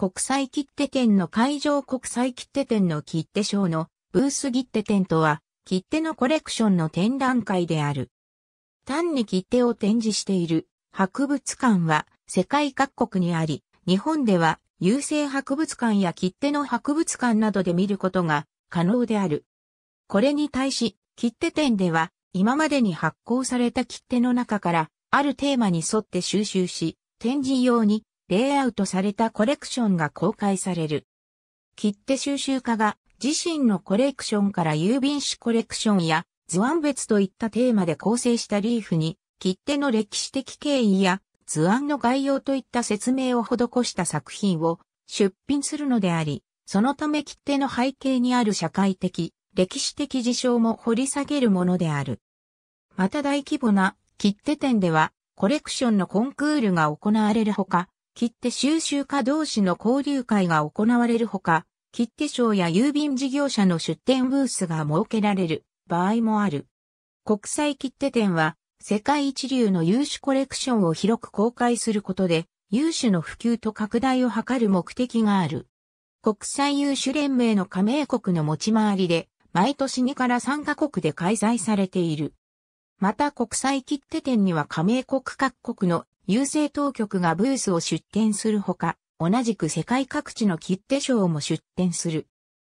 国際切手店の会場国際切手店の切手賞のブース切手店とは、切手のコレクションの展覧会である。単に切手を展示している博物館は世界各国にあり、日本では郵政博物館や切手の博物館などで見ることが可能である。これに対し、切手店では今までに発行された切手の中からあるテーマに沿って収集し、展示用にレイアウトされたコレクションが公開される。切手収集家が自身のコレクションから郵便紙コレクションや図案別といったテーマで構成したリーフに切手の歴史的経緯や図案の概要といった説明を施した作品を出品するのであり、そのため切手の背景にある社会的、歴史的事象も掘り下げるものである。また大規模な切手展ではコレクションのコンクールが行われるほか、切手収集家同士の交流会が行われるほか、切手商や郵便事業者の出店ブースが設けられる場合もある。国際切手展は世界一流の有資コレクションを広く公開することで、有志の普及と拡大を図る目的がある。国際有種連盟の加盟国の持ち回りで、毎年2から3カ国で開催されている。また国際切手店には加盟国各国の郵政当局がブースを出展するほか、同じく世界各地の切手賞も出展する。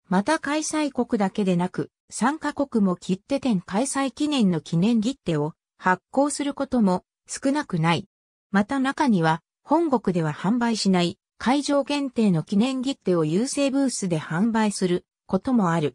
また開催国だけでなく、参加国も切手展開催記念の記念切手を発行することも少なくない。また中には、本国では販売しない会場限定の記念切手を郵政ブースで販売することもある。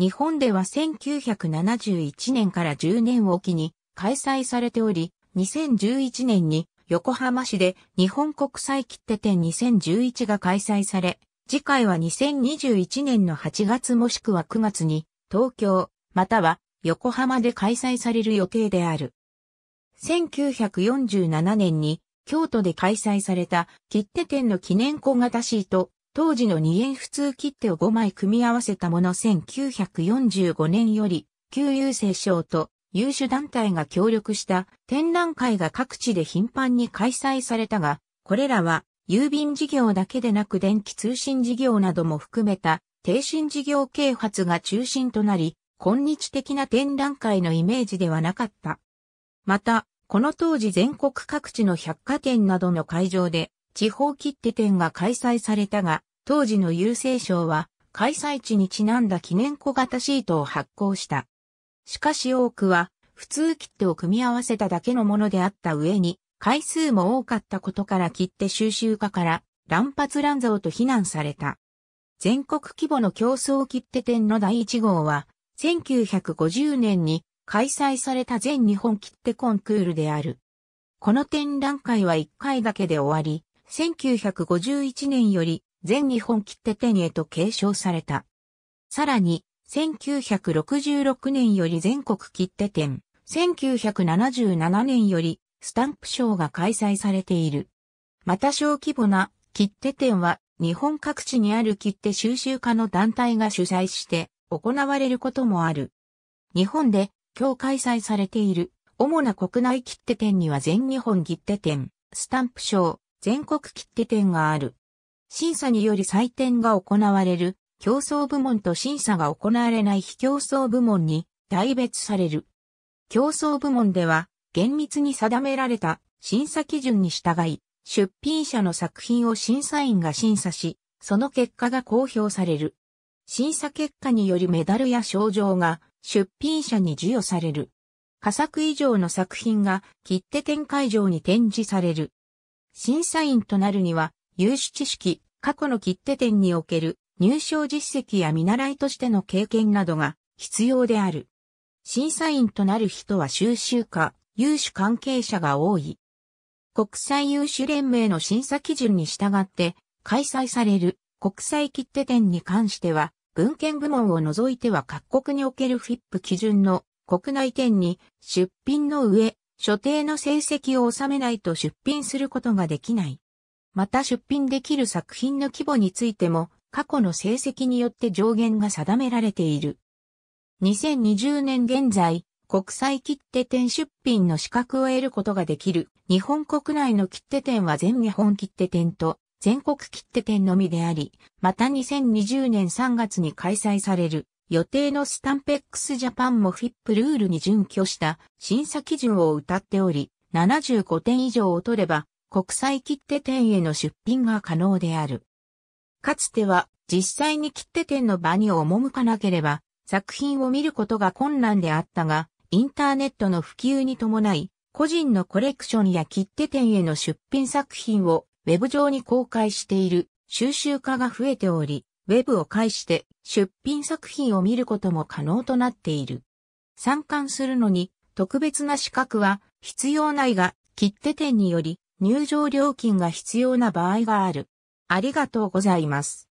日本では1971年から10年をきに開催されており、2011年に横浜市で日本国際切手展2011が開催され、次回は2021年の8月もしくは9月に東京または横浜で開催される予定である。1947年に京都で開催された切手展の記念小型シート当時の2円普通切手を5枚組み合わせたもの1945年より、旧郵政省と優秀団体が協力した展覧会が各地で頻繁に開催されたが、これらは郵便事業だけでなく電気通信事業なども含めた低信事業啓発が中心となり、今日的な展覧会のイメージではなかった。また、この当時全国各地の百貨店などの会場で地方切手展が開催されたが、当時の郵政省は開催地にちなんだ記念小型シートを発行した。しかし多くは普通切手を組み合わせただけのものであった上に回数も多かったことから切手収集家から乱発乱造と非難された。全国規模の競争切手店の第1号は、1950年に開催された全日本切手コンクールである。この展覧会は1回だけで終わり、1951年より全日本切手店へと継承された。さらに、1966年より全国切手店、1977年よりスタンプショーが開催されている。また小規模な切手店は日本各地にある切手収集家の団体が主催して行われることもある。日本で今日開催されている主な国内切手店には全日本切手店、スタンプショー、全国切手店がある。審査により採点が行われる、競争部門と審査が行われない非競争部門に大別される。競争部門では、厳密に定められた審査基準に従い、出品者の作品を審査員が審査し、その結果が公表される。審査結果によりメダルや賞状が出品者に授与される。佳作以上の作品が切手展開場に展示される。審査員となるには有志知識、過去の切手店における入賞実績や見習いとしての経験などが必要である。審査員となる人は収集家、有志関係者が多い。国際有志連盟の審査基準に従って開催される国際切手店に関しては、文献部門を除いては各国におけるフィップ基準の国内店に出品の上、所定の成績を収めないと出品することができない。また出品できる作品の規模についても過去の成績によって上限が定められている。2020年現在、国際切手店出品の資格を得ることができる日本国内の切手店は全日本切手店と全国切手店のみであり、また2020年3月に開催される予定のスタンペックスジャパンもフィップルールに準拠した審査基準を謳っており、75点以上を取れば国際切手店への出品が可能である。かつては実際に切手店の場に赴かなければ作品を見ることが困難であったが、インターネットの普及に伴い、個人のコレクションや切手店への出品作品をウェブ上に公開している収集家が増えており、ウェブを介して出品作品を見ることも可能となっている。参観するのに特別な資格は必要ないが、切手店により入場料金が必要な場合がある。ありがとうございます。